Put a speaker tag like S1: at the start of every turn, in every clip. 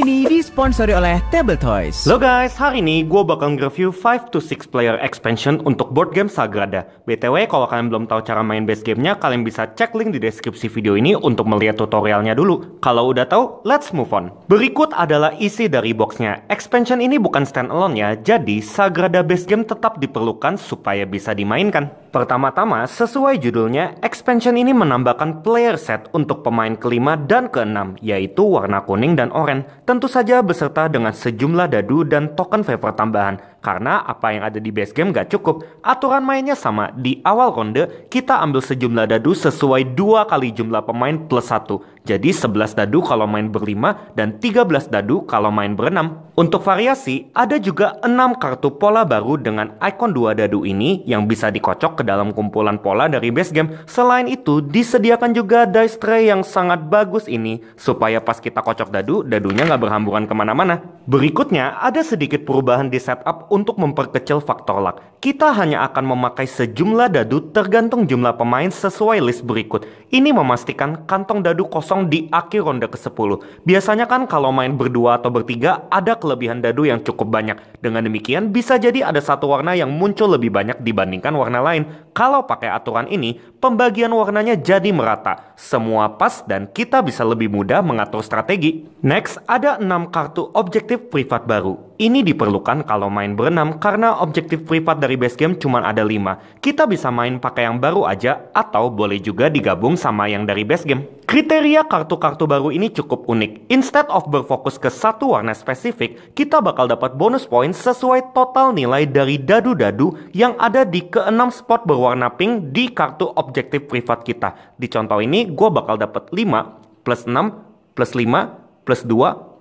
S1: ini disponsori oleh Table Toys. Lo guys, hari ini gue bakal nge-review 5 to 6 player expansion untuk board game Sagrada. BTW, kalau kalian belum tahu cara main base gamenya, kalian bisa cek link di deskripsi video ini untuk melihat tutorialnya dulu. Kalau udah tahu, let's move on. Berikut adalah isi dari boxnya. Expansion ini bukan standalone ya, jadi Sagrada base game tetap diperlukan supaya bisa dimainkan. Pertama-tama, sesuai judulnya, expansion ini menambahkan player set untuk pemain kelima dan keenam, yaitu warna kuning dan oranye, tentu saja beserta dengan sejumlah dadu dan token favor tambahan karena apa yang ada di base game gak cukup. Aturan mainnya sama, di awal ronde kita ambil sejumlah dadu sesuai dua kali jumlah pemain plus satu. Jadi 11 dadu kalau main berlima dan 13 dadu kalau main berenam. Untuk variasi, ada juga enam kartu pola baru dengan ikon dua dadu ini yang bisa dikocok ke dalam kumpulan pola dari base game. Selain itu, disediakan juga dice tray yang sangat bagus ini supaya pas kita kocok dadu, dadunya nggak berhamburan kemana-mana. Berikutnya, ada sedikit perubahan di setup untuk memperkecil faktor luck kita hanya akan memakai sejumlah dadu tergantung jumlah pemain sesuai list berikut. Ini memastikan kantong dadu kosong di akhir ronde ke-10. Biasanya kan kalau main berdua atau bertiga ada kelebihan dadu yang cukup banyak. Dengan demikian bisa jadi ada satu warna yang muncul lebih banyak dibandingkan warna lain. Kalau pakai aturan ini, pembagian warnanya jadi merata. Semua pas dan kita bisa lebih mudah mengatur strategi. Next, ada 6 kartu objektif privat baru. Ini diperlukan kalau main berenam karena objektif privat dari dari base game cuma ada 5. Kita bisa main pakai yang baru aja atau boleh juga digabung sama yang dari base game. Kriteria kartu-kartu baru ini cukup unik. Instead of berfokus ke satu warna spesifik, kita bakal dapat bonus poin sesuai total nilai dari dadu-dadu yang ada di keenam spot berwarna pink di kartu objektif privat kita. Di contoh ini, gue bakal dapat 5 plus 6 plus 5 plus 2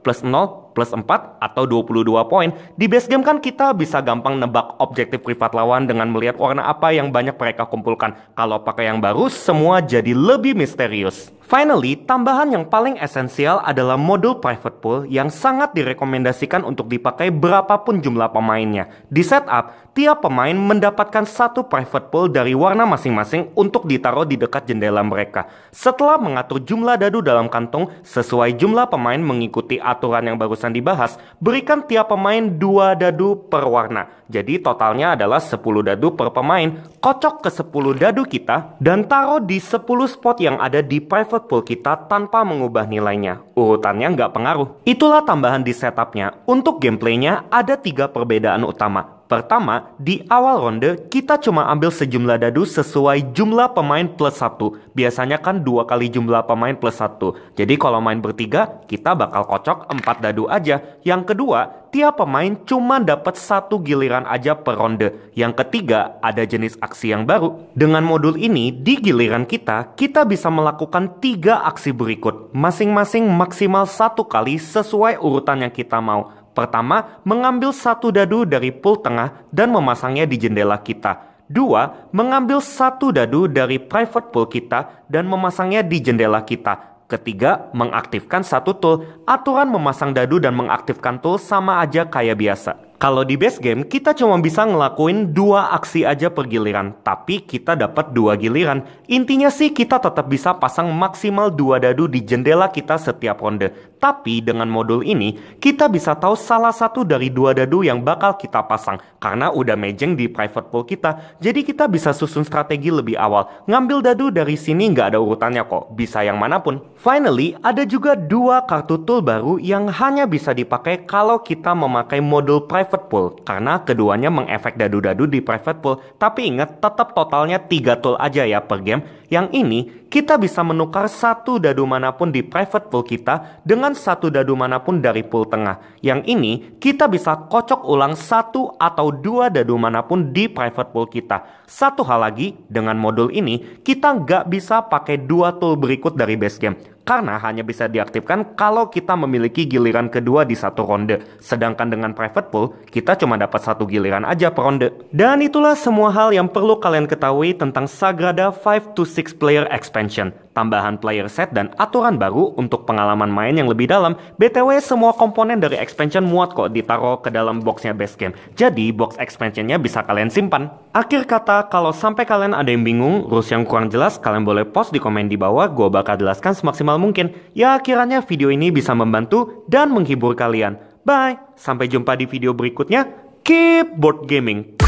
S1: plus 0 plus 4 atau 22 poin. Di base game kan kita bisa gampang nebak objektif privat lawan dengan melihat warna apa yang banyak mereka kumpulkan. Kalau pakai yang baru, semua jadi lebih misterius. Finally, tambahan yang paling esensial adalah modul private pool yang sangat direkomendasikan untuk dipakai berapapun jumlah pemainnya. Di setup, tiap pemain mendapatkan satu private pool dari warna masing-masing untuk ditaruh di dekat jendela mereka. Setelah mengatur jumlah dadu dalam kantong, sesuai jumlah pemain mengikuti aturan yang baru barusan dibahas, berikan tiap pemain dua dadu per warna. Jadi totalnya adalah 10 dadu per pemain, kocok ke 10 dadu kita, dan taruh di 10 spot yang ada di private pool kita tanpa mengubah nilainya. Urutannya nggak pengaruh. Itulah tambahan di setupnya. Untuk gameplaynya ada tiga perbedaan utama. Pertama, di awal ronde kita cuma ambil sejumlah dadu sesuai jumlah pemain plus satu. Biasanya kan dua kali jumlah pemain plus satu. Jadi kalau main bertiga, kita bakal kocok empat dadu aja. Yang kedua, tiap pemain cuma dapat satu giliran aja per ronde. Yang ketiga, ada jenis aksi yang baru. Dengan modul ini, di giliran kita, kita bisa melakukan tiga aksi berikut, masing-masing maksimal satu kali sesuai urutan yang kita mau. Pertama, mengambil satu dadu dari pool tengah dan memasangnya di jendela kita. Dua, mengambil satu dadu dari private pool kita dan memasangnya di jendela kita. Ketiga, mengaktifkan satu tool. Aturan memasang dadu dan mengaktifkan tool sama aja kayak biasa. Kalau di base game kita cuma bisa ngelakuin dua aksi aja per giliran, tapi kita dapat dua giliran. Intinya sih kita tetap bisa pasang maksimal dua dadu di jendela kita setiap ronde. Tapi dengan modul ini kita bisa tahu salah satu dari dua dadu yang bakal kita pasang karena udah mejeng di private pool kita. Jadi kita bisa susun strategi lebih awal. Ngambil dadu dari sini nggak ada urutannya kok, bisa yang manapun. Finally, ada juga dua kartu tool baru yang hanya bisa dipakai kalau kita memakai modul private private pool karena keduanya mengefek dadu-dadu di private pool. Tapi ingat tetap totalnya tiga tool aja ya per game. Yang ini kita bisa menukar satu dadu manapun di private pool kita dengan satu dadu manapun dari pool tengah. Yang ini kita bisa kocok ulang satu atau dua dadu manapun di private pool kita. Satu hal lagi dengan modul ini kita nggak bisa pakai dua tool berikut dari base game karena hanya bisa diaktifkan kalau kita memiliki giliran kedua di satu ronde. Sedangkan dengan private pool, kita cuma dapat satu giliran aja per ronde. Dan itulah semua hal yang perlu kalian ketahui tentang Sagrada 5 to 6 player expansion tambahan player set, dan aturan baru untuk pengalaman main yang lebih dalam. BTW, semua komponen dari expansion muat kok ditaruh ke dalam boxnya base game. Jadi, box expansionnya bisa kalian simpan. Akhir kata, kalau sampai kalian ada yang bingung, rules yang kurang jelas, kalian boleh post di komen di bawah, gue bakal jelaskan semaksimal mungkin. Ya, akhirnya video ini bisa membantu dan menghibur kalian. Bye, sampai jumpa di video berikutnya. Keep board gaming.